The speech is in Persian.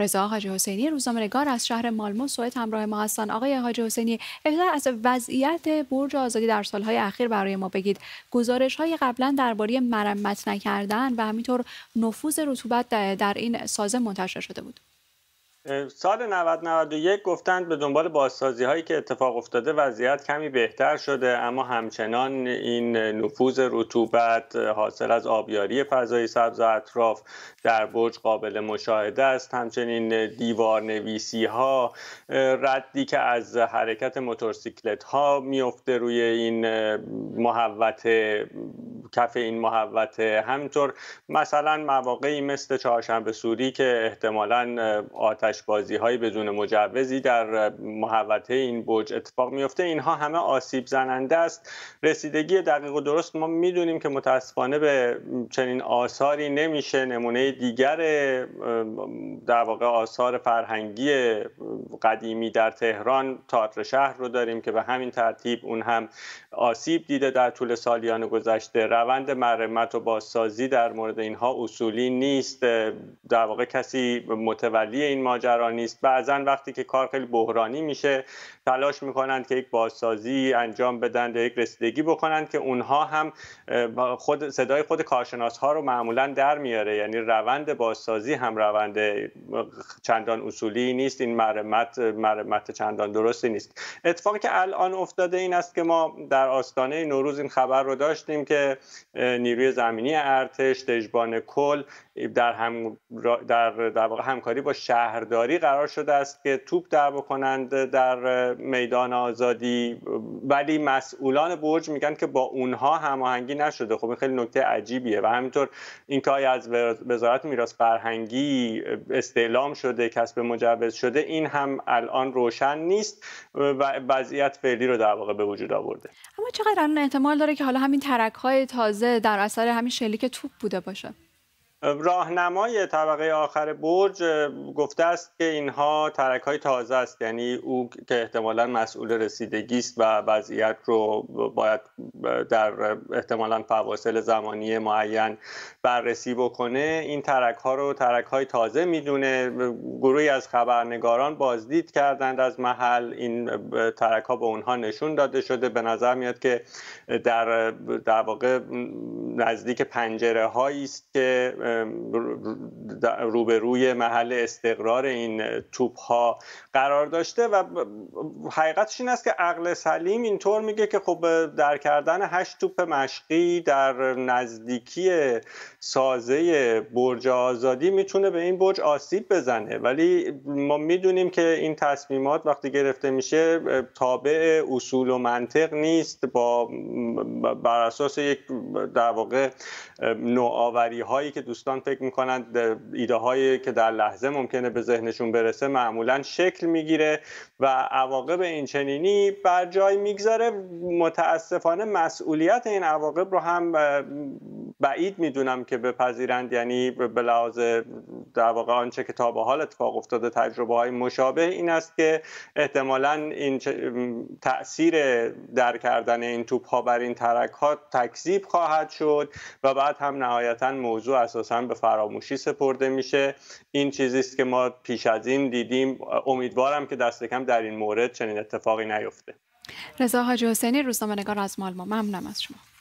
رضا حاجی حسینی روزنامه‌نگار از شهر مالمو سوئد همراه ما هستند آقای حاجی حسینی ابتدا از وضعیت برج آزادی در سالهای اخیر برای ما بگید گزارش‌های های قبلا درباره مرمت نکردن و همینطور نفوذ رطوبت در این سازه منتشر شده بود سال 90 گفتند به دنبال بازسازی هایی که اتفاق افتاده وضعیت کمی بهتر شده اما همچنان این نفوذ رطوبت حاصل از آبیاری فضای سبز اطراف در برج قابل مشاهده است همچنین دیوار نویسی ها ردی که از حرکت موتورسیکلت ها میفته روی این محوت کف این محوته همینطور مثلا مواقعی مثل چهارشنبه سوری که احتمالا آتش بازی های بدون مجوزی در محوته این برج اتفاق میفته اینها همه آسیب زننده است رسیدگی دقیق و درست ما میدونیم که متاسفانه به چنین آثاری نمیشه نمونه دیگر در واقع آثار فرهنگی قدیمی در تهران تاتر شهر رو داریم که به همین ترتیب اون هم آسیب دیده در طول سالیان گذشته روند مرمت و بازسازی در مورد اینها اصولی نیست در واقع کسی متولی این ماجرا نیست بعضا وقتی که کار خیلی بحرانی میشه تلاش میکنند که یک بازسازی انجام بدن یا یک رسیدگی بکنند که اونها هم خود صدای خود کارشناس ها رو معمولا در میاره یعنی روند بازسازی هم روند چندان اصولی نیست این مرمت مرمت چندان درستی نیست اتفاقی که الان افتاده این است که ما در آستانه نوروز این خبر رو داشتیم که نیروی زمینی ارتش دژبان کل در هم در در واقع همکاری با شهرداری قرار شده است که توپ در بکنند در میدان آزادی ولی مسئولان برج میگن که با اونها هماهنگی نشده خب این خیلی نکته عجیبیه و همینطور این که از وزارت میراث فرهنگی استعلام شده کسب مجوز شده این هم الان روشن نیست و وضعیت فعلی رو در واقع به وجود آورده اما چقدر الان احتمال داره که حالا همین ترک های تازه در اثر همین شلیک توپ بوده باشه راهنمای طبقه آخر برج گفته است که اینها ترک های تازه است یعنی او که احتمالا مسئول رسیدگی است و وضعیت رو باید در احتمالا فواصل زمانی معین بررسی بکنه این ترک ها رو ترک های تازه میدونه گروهی از خبرنگاران بازدید کردند از محل این ترک ها به اونها نشون داده شده به نظر میاد که در در واقع نزدیک پنجره هایی است که روبروی محل استقرار این توپ ها قرار داشته و حقیقتش این است که عقل سلیم اینطور میگه که خب در کردن هشت توپ مشقی در نزدیکی سازه برج آزادی میتونه به این برج آسیب بزنه ولی ما میدونیم که این تصمیمات وقتی گرفته میشه تابع اصول و منطق نیست با بر اساس یک در واقع نوآوری هایی که دوستان فکر میکنن ایده هایی که در لحظه ممکنه به ذهنشون برسه معمولا شکل میگیره و عواقب این چنینی بر جای میگذاره متاسفانه مسئولیت این عواقب رو هم بعید میدونم که بپذیرند یعنی به لحاظ در واقع آنچه که تا به حال اتفاق افتاده تجربه های مشابه این است که احتمالا این تاثیر در کردن این توپ ها بر این ترک ها تکذیب خواهد شد و بعد هم نهایتا موضوع اساسا به فراموشی سپرده میشه این چیزی است که ما پیش از این دیدیم امیدوارم که دست کم در این مورد چنین اتفاقی نیفته رضا حاجی حسینی روزنامه‌نگار از مالما ممنونم از شما